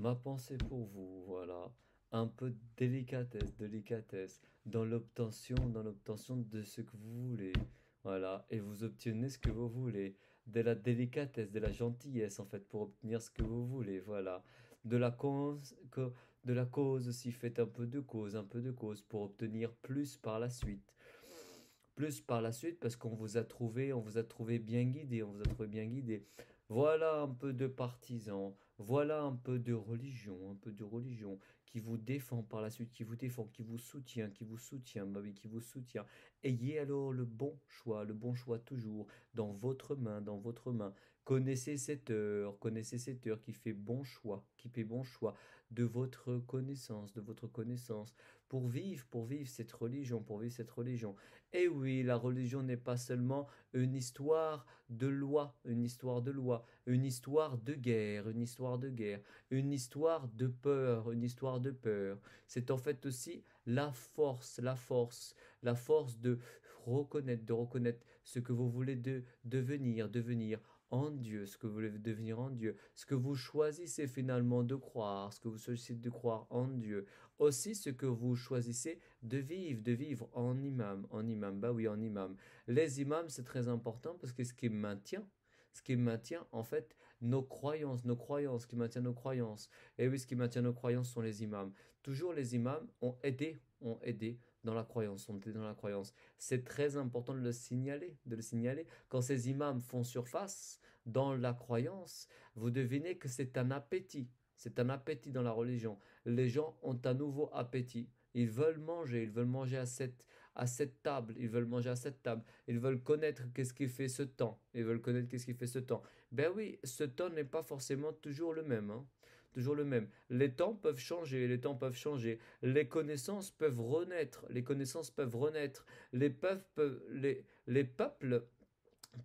ma pensée pour vous, voilà. Un peu de délicatesse, délicatesse, dans l'obtention, dans l'obtention de ce que vous voulez. Voilà, et vous obtenez ce que vous voulez. De la délicatesse, de la gentillesse, en fait, pour obtenir ce que vous voulez, voilà. De la cause, de la cause aussi, faites un peu de cause, un peu de cause, pour obtenir plus par la suite. Plus par la suite, parce qu'on vous a trouvé, on vous a trouvé bien guidé, on vous a trouvé bien guidé. Voilà un peu de partisans, voilà un peu de religion, un peu de religion qui vous défend par la suite, qui vous défend, qui vous soutient, qui vous soutient, bah qui vous soutient. Ayez alors le bon choix, le bon choix toujours dans votre main, dans votre main. Connaissez cette heure, connaissez cette heure qui fait bon choix, qui fait bon choix de votre connaissance, de votre connaissance, pour vivre, pour vivre cette religion, pour vivre cette religion. Et eh oui, la religion n'est pas seulement une histoire de loi, une histoire de loi, une histoire de guerre, une histoire de guerre, une histoire de peur, une histoire de peur. C'est en fait aussi la force, la force, la force de reconnaître, de reconnaître ce que vous voulez de devenir, devenir en Dieu, ce que vous voulez devenir en Dieu, ce que vous choisissez finalement de croire, ce que vous choisissez de croire en Dieu, aussi ce que vous choisissez de vivre, de vivre en imam, en imam, bah oui, en imam. Les imams, c'est très important parce que ce qui maintient ce qui maintient en fait nos croyances, nos croyances, qui maintient nos croyances. Et oui, ce qui maintient nos croyances sont les imams. Toujours les imams ont aidé, ont aidé dans la croyance, on est dans la croyance. C'est très important de le signaler, de le signaler. Quand ces imams font surface dans la croyance, vous devinez que c'est un appétit. C'est un appétit dans la religion. Les gens ont un nouveau appétit. Ils veulent manger, ils veulent manger à cette, à cette table, ils veulent manger à cette table, ils veulent connaître qu'est-ce qui fait ce temps, ils veulent connaître qu'est-ce qui fait ce temps. Ben oui, ce temps n'est pas forcément toujours le même. Hein toujours le même. Les temps peuvent changer, les temps peuvent changer. Les connaissances peuvent renaître, les connaissances peuvent renaître. Les peuples peuvent, les, les peuples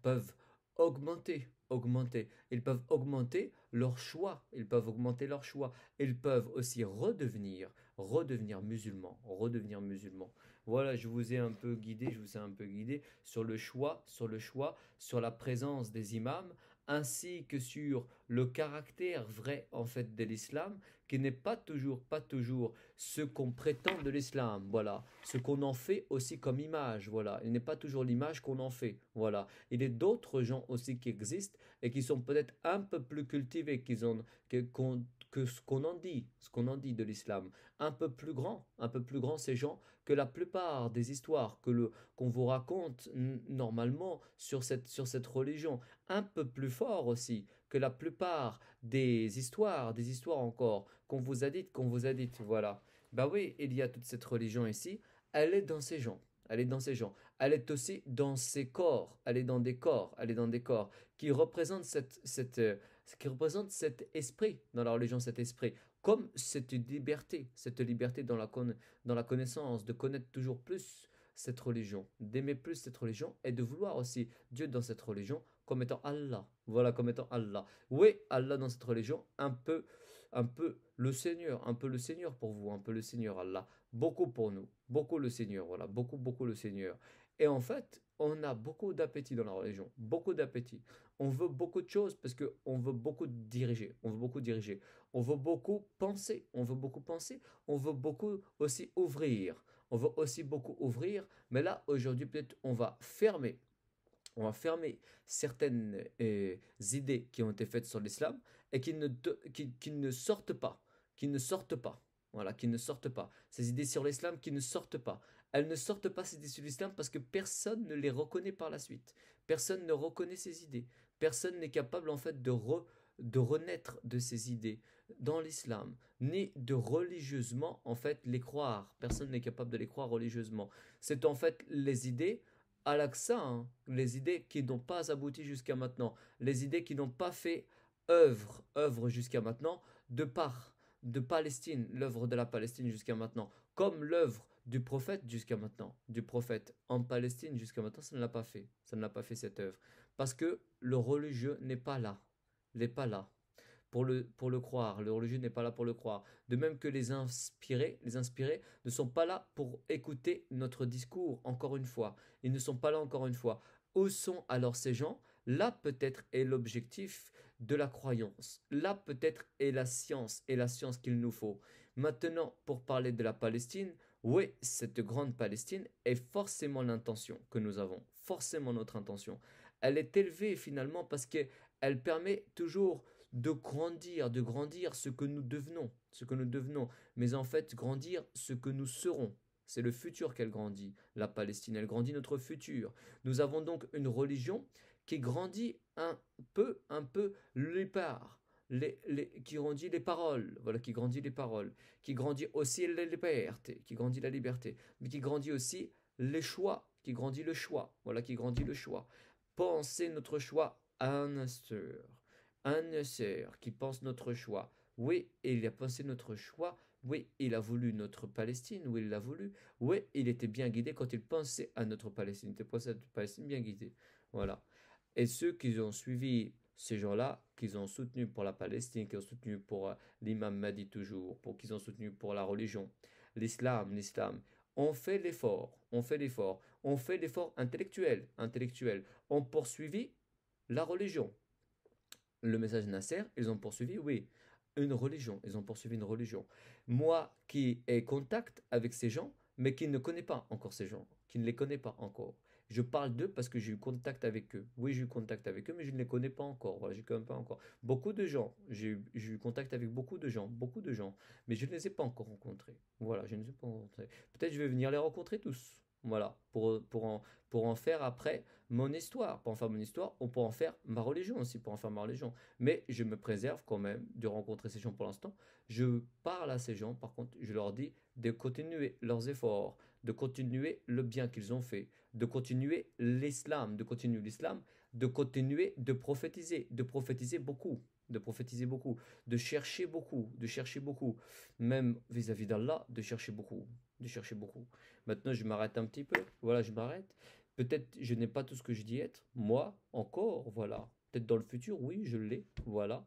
peuvent augmenter, augmenter. Ils peuvent augmenter leur choix, ils peuvent augmenter leur choix. Ils peuvent aussi redevenir, redevenir musulmans, redevenir musulmans. Voilà, je vous ai un peu guidé, je vous ai un peu guidé sur le choix, sur le choix, sur la présence des imams, ainsi que sur le caractère vrai en fait de l'islam, qui n'est pas toujours, pas toujours ce qu'on prétend de l'islam, voilà, ce qu'on en fait aussi comme image, voilà, il n'est pas toujours l'image qu'on en fait, voilà. Il y a d'autres gens aussi qui existent et qui sont peut-être un peu plus cultivés, qu'ils ont que ce qu'on en dit, ce qu'on en dit de l'islam, un peu plus grand, un peu plus grand ces gens que la plupart des histoires que le qu'on vous raconte normalement sur cette sur cette religion, un peu plus fort aussi que la plupart des histoires, des histoires encore qu'on vous a dites, qu'on vous a dites, voilà. Bah oui, il y a toute cette religion ici, elle est dans ces gens. Elle est dans ces gens. Elle est aussi dans ces corps. Elle est dans des corps. Elle est dans des corps qui représentent cette, cette, euh, ce qui représente cet esprit dans la religion, cet esprit, comme cette liberté, cette liberté dans la, connaissance, de connaître toujours plus cette religion, d'aimer plus cette religion et de vouloir aussi Dieu dans cette religion comme étant Allah. Voilà, comme étant Allah. Oui, Allah dans cette religion, un peu, un peu le Seigneur, un peu le Seigneur pour vous, un peu le Seigneur Allah. Beaucoup pour nous, beaucoup le Seigneur, voilà, beaucoup, beaucoup le Seigneur. Et en fait, on a beaucoup d'appétit dans la religion, beaucoup d'appétit. On veut beaucoup de choses parce que on veut beaucoup diriger, on veut beaucoup diriger, on veut beaucoup penser, on veut beaucoup penser, on veut beaucoup aussi ouvrir, on veut aussi beaucoup ouvrir, mais là aujourd'hui peut-être on va fermer, on va fermer certaines euh, idées qui ont été faites sur l'islam et qui ne, qui ne sortent pas, qui ne sortent pas. Voilà, qui ne sortent pas. Ces idées sur l'islam qui ne sortent pas. Elles ne sortent pas ces l'islam parce que personne ne les reconnaît par la suite. Personne ne reconnaît ces idées. Personne n'est capable en fait de, de renaître de ces idées dans l'islam, ni de religieusement en fait les croire. Personne n'est capable de les croire religieusement. C'est en fait les idées à l'accent, hein, les idées qui n'ont pas abouti jusqu'à maintenant, les idées qui n'ont pas fait œuvre, œuvre jusqu'à maintenant, de part de Palestine, l'œuvre de la Palestine jusqu'à maintenant, comme l'œuvre du prophète jusqu'à maintenant, du prophète en Palestine jusqu'à maintenant, ça ne l'a pas fait. Ça ne l'a pas fait cette œuvre. Parce que le religieux n'est pas là. N'est pas là. Pour le, pour le croire. Le religieux n'est pas là pour le croire. De même que les inspirés, les inspirés ne sont pas là pour écouter notre discours, encore une fois. Ils ne sont pas là encore une fois. Où sont alors ces gens Là peut-être est l'objectif de la croyance. Là peut-être est la science et la science qu'il nous faut. Maintenant, pour parler de la Palestine, oui, cette grande Palestine est forcément l'intention que nous avons, forcément notre intention. Elle est élevée finalement parce qu'elle permet toujours de grandir, de grandir ce que nous devenons, ce que nous devenons, mais en fait grandir ce que nous serons. C'est le futur qu'elle grandit, la Palestine, elle grandit notre futur. Nous avons donc une religion qui grandit un peu, un peu le qui grandit les paroles, voilà, qui grandit les paroles, qui grandit aussi la liberté, qui grandit la liberté, mais qui grandit aussi les choix, qui grandit le choix, voilà, qui grandit le choix. Penser notre choix à un un qui pense notre choix. Oui, il a pensé notre choix. Oui, il a voulu notre Palestine. Oui, il l'a voulu. Oui, il était bien guidé quand il pensait à notre Palestine. Il était bien guidé. Voilà. Et ceux qui ont suivi ces gens-là, qu'ils ont soutenu pour la Palestine, qu'ils ont soutenu pour euh, l'imam Mahdi toujours, pour qu'ils ont soutenu pour la religion, l'islam, l'islam, ont fait l'effort, ont fait l'effort, on fait l'effort intellectuel, intellectuel. On poursuivit la religion. Le message Nasser, ils ont poursuivi, oui, une religion, ils ont poursuivi une religion. Moi qui ai contact avec ces gens, mais qui ne connais pas encore ces gens, qui ne les connais pas encore. Je parle d'eux parce que j'ai eu contact avec eux. Oui, j'ai eu contact avec eux, mais je ne les connais pas encore. Voilà, je ne connais pas encore. Beaucoup de gens, j'ai eu contact avec beaucoup de gens, beaucoup de gens, mais je ne les ai pas encore rencontrés. Voilà, je ne les pas rencontrés. Peut-être je vais venir les rencontrer tous. Voilà, pour, pour, en, pour en faire après mon histoire. Pour en faire mon histoire, on peut en faire ma religion aussi, pour en faire ma religion. Mais je me préserve quand même de rencontrer ces gens pour l'instant. Je parle à ces gens, par contre, je leur dis de continuer leurs efforts, de continuer le bien qu'ils ont fait, de continuer l'islam, de continuer l'islam, de continuer de prophétiser, de prophétiser beaucoup, de prophétiser beaucoup, de chercher beaucoup, de chercher beaucoup, même vis-à-vis d'Allah, de chercher beaucoup, de chercher beaucoup. Maintenant, je m'arrête un petit peu, voilà, je m'arrête. Peut-être je n'ai pas tout ce que je dis être, moi encore, voilà. Peut-être dans le futur, oui, je l'ai, voilà.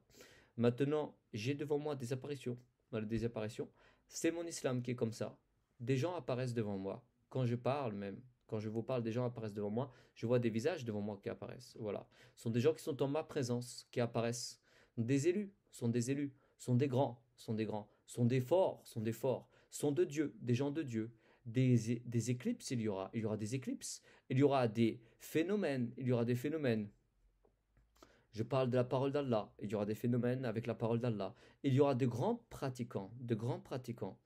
Maintenant, j'ai devant moi des apparitions. Des apparitions. C'est mon islam qui est comme ça. Des gens apparaissent devant moi, quand je parle même, quand je vous parle, des gens apparaissent devant moi. Je vois des visages devant moi qui apparaissent. Voilà. Ce sont des gens qui sont en ma présence, qui apparaissent. Des élus, sont des élus, sont des grands, sont des grands, sont des forts, sont des forts, sont de Dieu, des gens de Dieu. Des, des éclipses, il y aura. Il y aura des éclipses. Il y aura des phénomènes. Il y aura des phénomènes. Je parle de la parole d'Allah. Il y aura des phénomènes avec la parole d'Allah. Il y aura de grands pratiquants, de grands pratiquants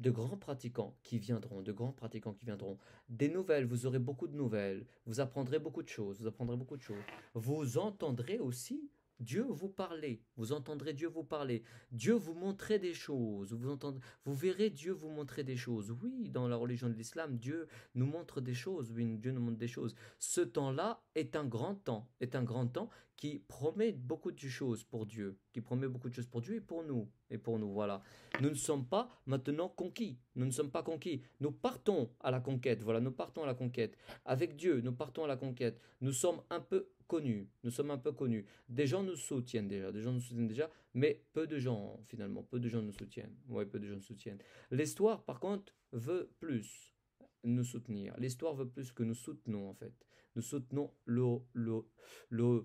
de grands pratiquants qui viendront, de grands pratiquants qui viendront, des nouvelles, vous aurez beaucoup de nouvelles, vous apprendrez beaucoup de choses, vous apprendrez beaucoup de choses. Vous entendrez aussi Dieu vous parler, vous entendrez Dieu vous parler, Dieu vous montrer des choses, vous, entendrez, vous verrez Dieu vous montrer des choses. Oui, dans la religion de l'islam, Dieu nous montre des choses, oui, Dieu nous montre des choses. Ce temps-là est un grand temps, est un grand temps qui promet beaucoup de choses pour Dieu, qui promet beaucoup de choses pour Dieu et pour nous, et pour nous, voilà. Nous ne sommes pas maintenant conquis, nous ne sommes pas conquis, nous partons à la conquête, voilà, nous partons à la conquête. Avec Dieu, nous partons à la conquête, nous sommes un peu connus, nous sommes un peu connus. Des gens nous soutiennent déjà, des gens nous soutiennent déjà, mais peu de gens finalement, peu de gens nous soutiennent. Ouais, peu de gens nous soutiennent. L'histoire, par contre, veut plus nous soutenir. L'histoire veut plus que nous soutenons en fait. Nous soutenons le le le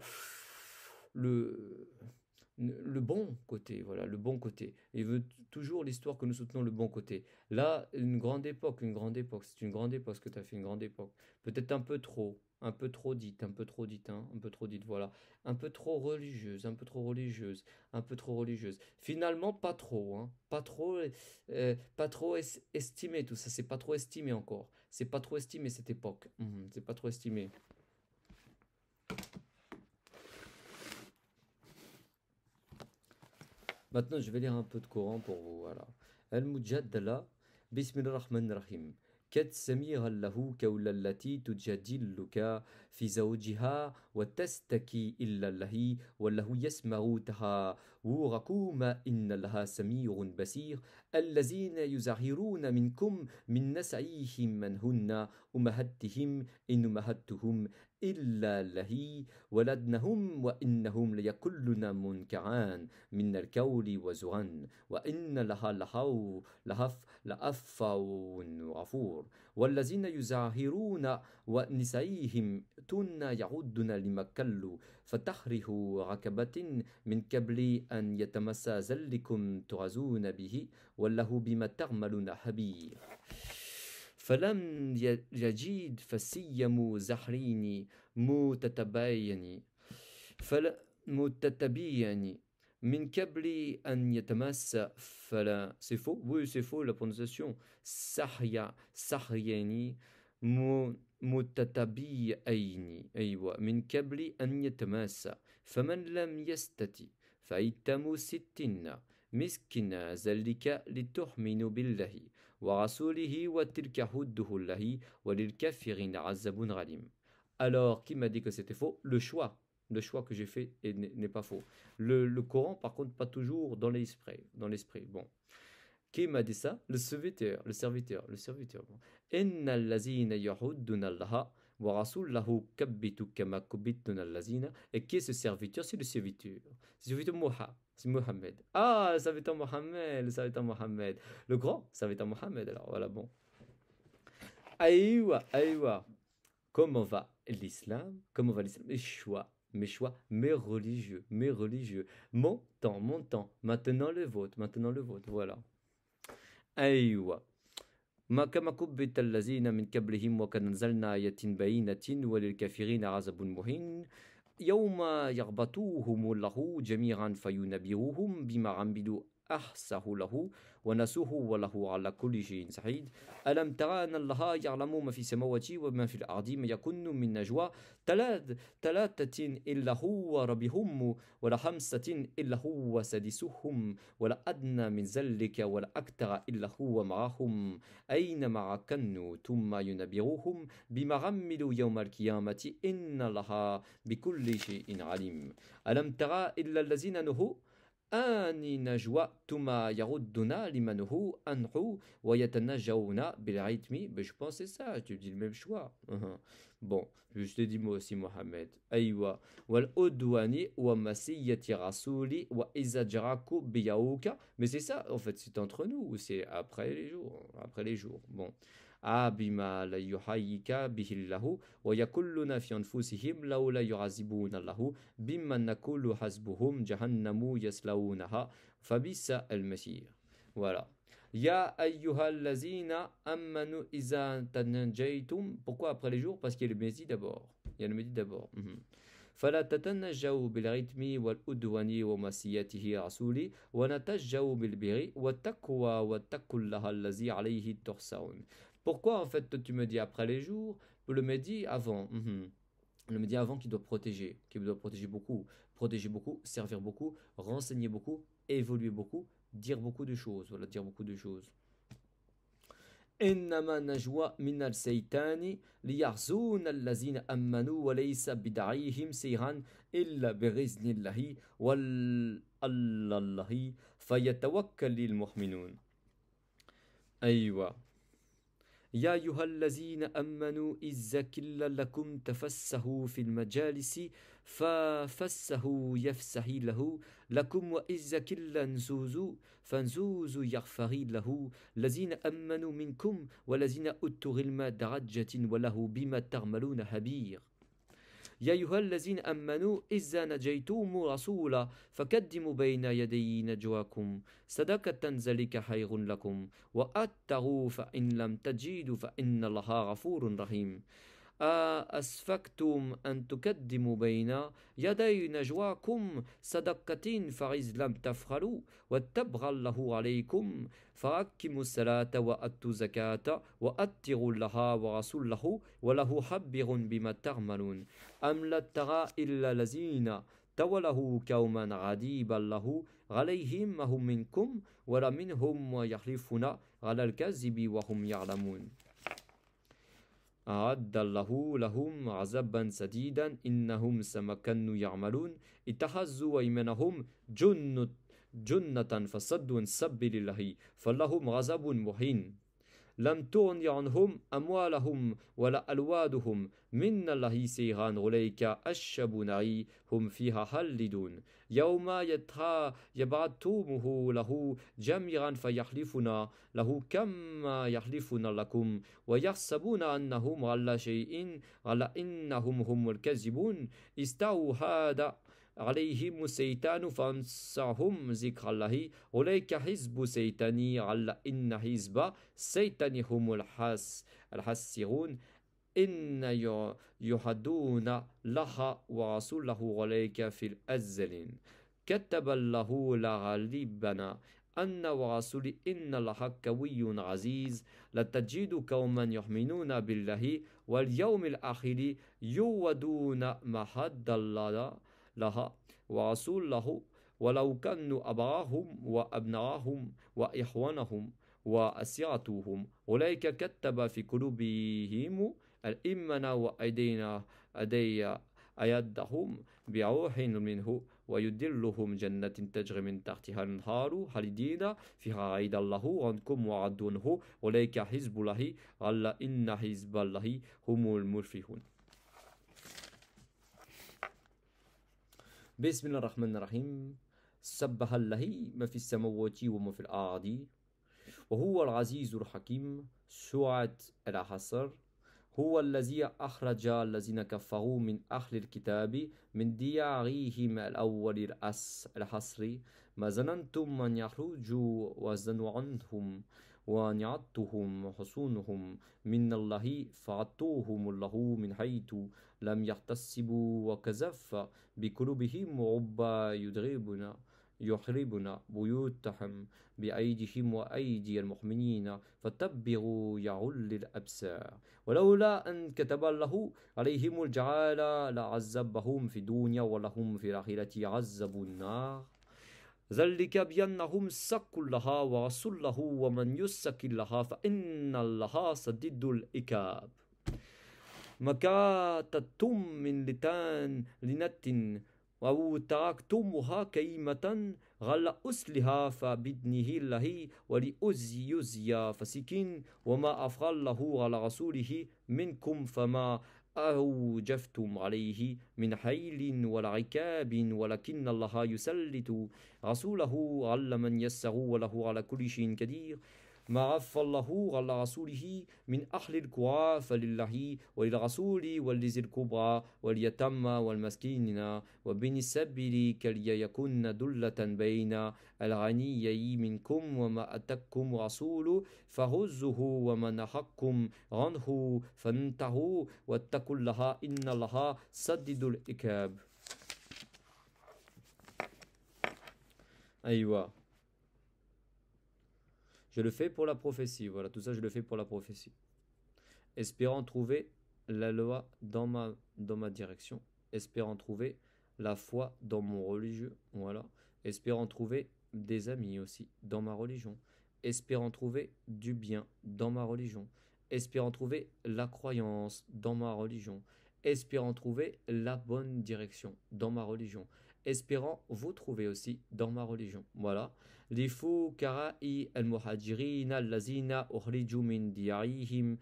le, le bon côté, voilà, le bon côté. Il veut toujours l'histoire que nous soutenons le bon côté. Là, une grande époque, une grande époque, c'est une grande époque ce que tu as fait, une grande époque. Peut-être un peu trop, un peu trop dite, un peu trop dite, hein, un peu trop dite, voilà. Un peu trop religieuse, un peu trop religieuse, un peu trop religieuse. Finalement, pas trop, hein, pas trop, euh, pas trop estimé tout ça. C'est pas trop estimé encore. C'est pas trop estimé cette époque. Mmh, c'est pas trop estimé. Maintenant, je vais lire un peu de Coran pour vous. Voilà. Al-Mujaddala, Bismillah كد سميغا له كولا التي تجادلك في زوجها وتستكي إلا له والله يسمع تهاوركما إن لها سميغ بصير الذين يزهرون منكم من نسعيهم من هن أمهتهم إن أمهتهم إلا لهي ولدنهم وإنهم ليكلنا منكعان من الكول وزغن وإن لها لهو لهف لأفو غفور والذين يزاهرون ونسائهم تن يعدن لما كلوا فتحره عكبة من قبل أن يتمسى ذلكم تعزون به والله بما تعملون حبيب فلم يجد فسيم زحريني متتبيني فلا متتبيني من قبل أن يتمس فلا سيفو وي سيفو لا faux سحيا سحيني متتبيني أيوة من قبل أن يتماسى فمن لم يستتي فأيتم ستنا مسكنا ذلك لتؤمن بالله alors qui m'a dit que c'était faux le choix le choix que j'ai fait n'est pas faux le, Coran par contre pas toujours dans l'esprit dans l'esprit bon qui m'a dit ça le serviteur le serviteur le serviteur bon. et qui est ce serviteur c'est le serviteur le serviteur c'est Mohamed. Ah, ça va être Mohamed, ça va Mohamed. Le grand, ça va être Mohamed. Alors voilà, bon. Aïwa, aïwa. Comment va l'islam Comment va l'islam Mes choix, mes choix, mes religieux, mes religieux. Mon temps, mon temps. Maintenant le vôtre, maintenant le vôtre. Voilà. Aïwa. ما الذين من قبلهم وللكافرين عذاب مهين يوم يغبطوهم الله جميعا فينبههم بما عملوا أحسه له ونسوه وله على كل شيء سعيد ألم ترى أن الله يعلم ما في السماوات وما في الأرض ما يكون من نجوى ثلاث ثلاثة إلا هو ربهم ولا خمسة إلا هو سادسهم ولا أدنى من ذلك ولا أكثر إلا هو معهم أينما كانوا ثم ينبئهم بما عملوا يوم القيامة إن الله بكل شيء عليم ألم ترى إلا الذين نهوا ani najwa tuma limanu hu anhu wa yatanajawna bil ben, je pense c'est ça tu dis le même choix uh-huh. bon je te dis moi aussi Mohamed aywa wal udwani wa masiyati rasuli wa izajraku biyauka mais c'est ça en fait c'est entre nous c'est après les jours après les jours bon بما لا يحييك به الله ويكلنا في أنفسهم لولا يعذبون الله بما نقول حسبهم جهنم يسلونها فبئس المسير يا أيها الذين أمنوا إذا تنجيتم Pourquoi après les jours Parce qu'il le midi d'abord. Il y a le midi d'abord. Mm -hmm. فلا تتنجوا بالرتم والأدوان ومسيته رسولي ونتجوا بالبر والتقوى والتقوى الله الذي عليه تحسون Pourquoi en fait tu me dis après les jours Le me avant. Mhm. Le me avant qui doit protéger, qui doit protéger beaucoup, protéger beaucoup, servir beaucoup, renseigner beaucoup, évoluer beaucoup, dire beaucoup de choses. Voilà, dire beaucoup de choses. إنما يا أيها الذين أمنوا إذا كل لكم تفسهوا في المجالس ففسهوا يفسه له لكم وإذا كل انزوزوا فانزوزوا يغفر له الذين أمنوا منكم والذين أوتوا علم درجة وله بما تعملون خبير يا أيها الذين أمنوا إذا نجيتم رسولا فقدموا بين يدي نجواكم صدقة ذلك خير لكم وأتقوا فإن لم تجدوا فإن الله غفور رحيم أسفكتم أن تقدموا بين يدي نجواكم صدقة فإذ لم تفعلوا واتبغى الله عليكم فأكموا الصلاة وأتوا الزكاة وأتقوا الله ورسوله وله حبغ بما تعملون أم لا ترى إلا الذين توله كوما عديبا له عليهم ما هم منكم ولا منهم ويحلفون على الكذب وهم يعلمون أعد الله لهم عذابا سديدا إنهم سما كانوا يعملون اتخذوا أيمانهم جنة جنة فصدوا عن سبيل الله فلهم عذاب مهين لن تغني عنهم أموالهم ولا ألوادهم من الله سيغان غليك أشب ناري هم فيها خالدون يوم يتها يبعثومه له جميعا فيحلفنا له كما يحلفنا لكم ويحسبون أنهم على شيء على إنهم هم الكذبون استعوا هذا عليهم الشيطان فانساهم ذكر الله أولئك حزب الشيطان على إن حزب الشيطان هم الحس الحاسرون إن يهدون لها ورسوله أولئك في الأزلين كتب الله لغالبنا أن ورسول إن الله قوي عزيز لتجد قوما يؤمنون بالله واليوم الآخر يودون محد الله لها ورسول له ولو كانوا أباهم وأبناءهم وإخوانهم وأسيرتهم أولئك كتب في قلوبهم الإيمان وأيدينا أدي أيدهم بروح منه ويدلهم جنة تجري من تحتها النهار خالدين فيها عيد الله عنكم وعدونه أولئك حزب الله ألا إن حزب الله هم المفلحون بسم الله الرحمن الرحيم سبح الله ما في السماوات وما في الأرض وهو العزيز الحكيم سورة الحصر هو الذي أخرج الذين كفروا من أهل الكتاب من ديارهم الأول الأس الحصري ما ظننتم أن يخرجوا وزنوا عنهم ونعتهم حصونهم من الله فعتوهم الله من حيث لم يحتسبوا وكزف بقلوبهم عبا يدربنا يحربنا بيوتهم بأيديهم وأيدي المؤمنين فتبغوا يعل الأبصار ولولا أن كتب الله عليهم الجعال لعذبهم في الدنيا ولهم في الآخرة عذب النار ذلك بأنهم سكوا الله ورسوله ومن يسك الله فإن الله سديد الإكاب مكاتتم من لتان لنت أو تركتمها كيمة غل أسلها فبدنه الله ولأزي فسكين وما أفعل له على رسوله منكم فما أوجفتم عليه من حيل ولا عكاب ولكن الله يسلط رسوله على من يسر وله على كل شيء قدير ما عفى الله على رسوله من أهل القرى فلله وللرسول ولذي الكبرى واليتامى والمسكين وبن السبيل كلي يكون دلة بين الغني منكم وما أتكم رسول فهزه وما نحكم عنه فانتهوا واتقوا الله إن الله سدد الإكاب أيوة Je le fais pour la prophétie. Voilà, tout ça, je le fais pour la prophétie. Espérant trouver la loi dans ma, dans ma direction. Espérant trouver la foi dans mon religieux. Voilà. Espérant trouver des amis aussi dans ma religion. Espérant trouver du bien dans ma religion. Espérant trouver la croyance dans ma religion. Espérant trouver la bonne direction dans ma religion espérant vous trouver aussi dans ma religion. Voilà. Les faux kara'i al-muhajirin al-lazina uhriju min diarihim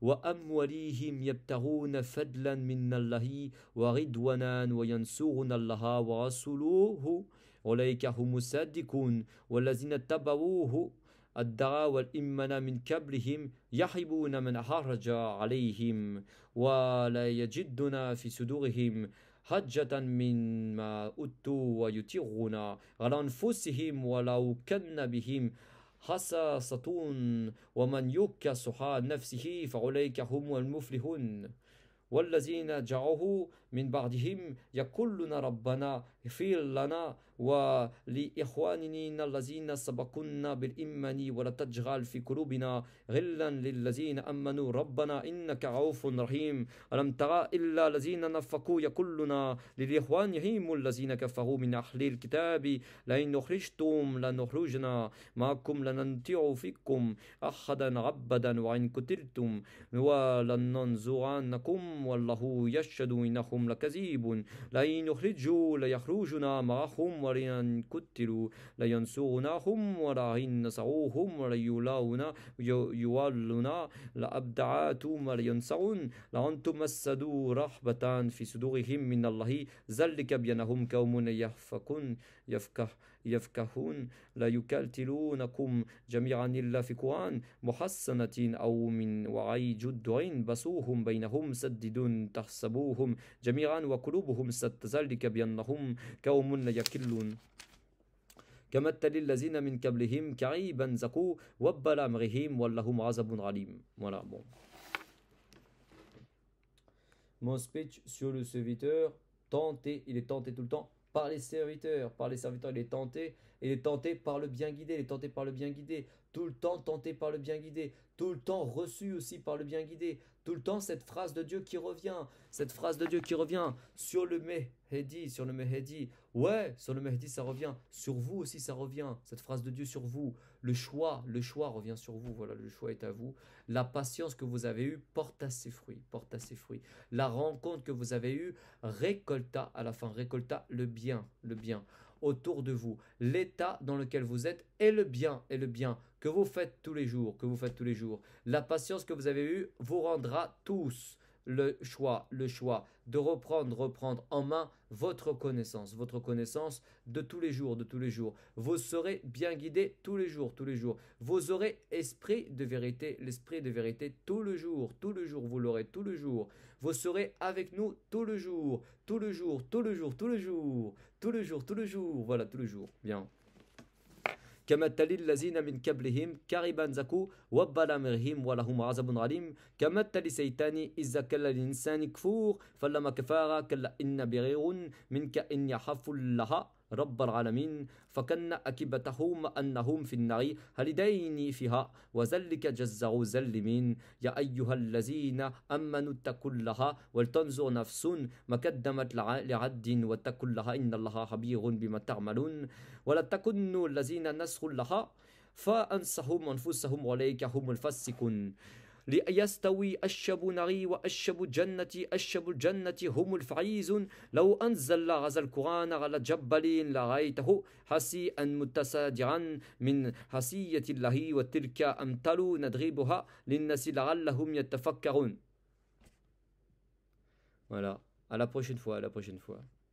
wa amwalihim yabtaghouna fadlan minna Allahi wa ridwanan wa yansuruna Allaha wa rasuluhu ulaika humus sadiqun wallazina tabawuhu الدعاء والإيمان من كبلهم يحبون من حرج عليهم ولا يجدنا في صدورهم حجة مما أتوا ويتغون على أنفسهم ولو كان بهم حساسة ومن يك سحى نفسه فأولئك هم المفلحون والذين جاءوه من بعدهم يقولون ربنا اغفر لنا ولإخواننا الذين سبقونا بالإيمان ولا تجعل في قلوبنا غلا للذين أمنوا ربنا إنك عوف رحيم ألم ترى إلا الذين نفقوا يقولنا لإخوانهم الذين كفروا من أهل الكتاب لئن أخرجتم لنخرجنا معكم لننتيع فيكم أحدا عبدا وإن قتلتم ولننزعنكم والله يشهد إنهم لكذيب لئن أخرجوا ليخرجنا معهم ولئن قتلوا لينصرونهم ولئن نصروهم وليولاون يولون لأبدعاتهم ولينصرون لأنتم مسدوا رحبة في صدورهم من الله ذلك بينهم قوم يفقون يفكه يفكهون لا يكالتلونكم جميعا إلا في قرآن محسنة أو من وعي جدعين بسوهم بينهم سدد تحسبوهم جميعا وقلوبهم ستزلك بأنهم كوم لا يكلون كمثل الذين من قبلهم كعيبا زقوا وبل أمرهم ولهم عذاب عليم voilà bon mon speech sur le serviteur tenté il est tenté tout le temps par les serviteurs. Par les serviteurs, il est tenté, il est tenté par le bien guidé, il est tenté par le bien guidé. Tout le temps tenté par le bien guidé, tout le temps reçu aussi par le bien guidé. Tout le temps cette phrase de Dieu qui revient, cette phrase de Dieu qui revient sur le Mehdi, sur le Mehdi. Ouais, sur le Mehdi ça revient, sur vous aussi ça revient, cette phrase de Dieu sur vous. Le choix, le choix revient sur vous. Voilà, le choix est à vous. La patience que vous avez eue porte à ses fruits, porte à ses fruits. La rencontre que vous avez eue récolta à la fin, récolta le bien, le bien autour de vous, l'état dans lequel vous êtes est le bien, et le bien que vous faites tous les jours, que vous faites tous les jours. La patience que vous avez eue vous rendra tous le choix, le choix de reprendre, reprendre en main votre connaissance, votre connaissance de tous les jours, de tous les jours. Vous serez bien guidé tous les jours, tous les jours. Vous aurez esprit de vérité, l'esprit de vérité tout le jour, tout le jour, vous l'aurez tout le jour. Vous serez avec nous tout le jour, tout le jour, tout le jour, tout le jour, tout le jour, tout le jour. Voilà, tout le jour. Bien. كما تلي الذين من قبلهم زكو زكوا مرهم ولهم عذاب عليم كما تلي سيتان إذا كل الإنسان كفور فلما كفارا كلا إن بغير منك إن يحف لها رب العالمين فكن أكبتهم أنهم في النار هلدين فيها وذلك جزاء الظالمين يا أيها الذين أمنوا اتقوا الله ولتنظر نفس ما قدمت لعد واتقوا الله إن الله خبير بما تعملون ولا تكونوا الذين نسخوا الله فأنسهم أنفسهم أولئك هم الفاسقون ليستوي الشب نغي وأشب الجنة أشب الجنة هم الفعيز لو أنزل هذا القرآن على جبل لرأيته ان متسادعا من حسية الله وتلك أمثال نضربها للناس لعلهم يتفكرون Voilà, à la prochaine fois, à la prochaine fois.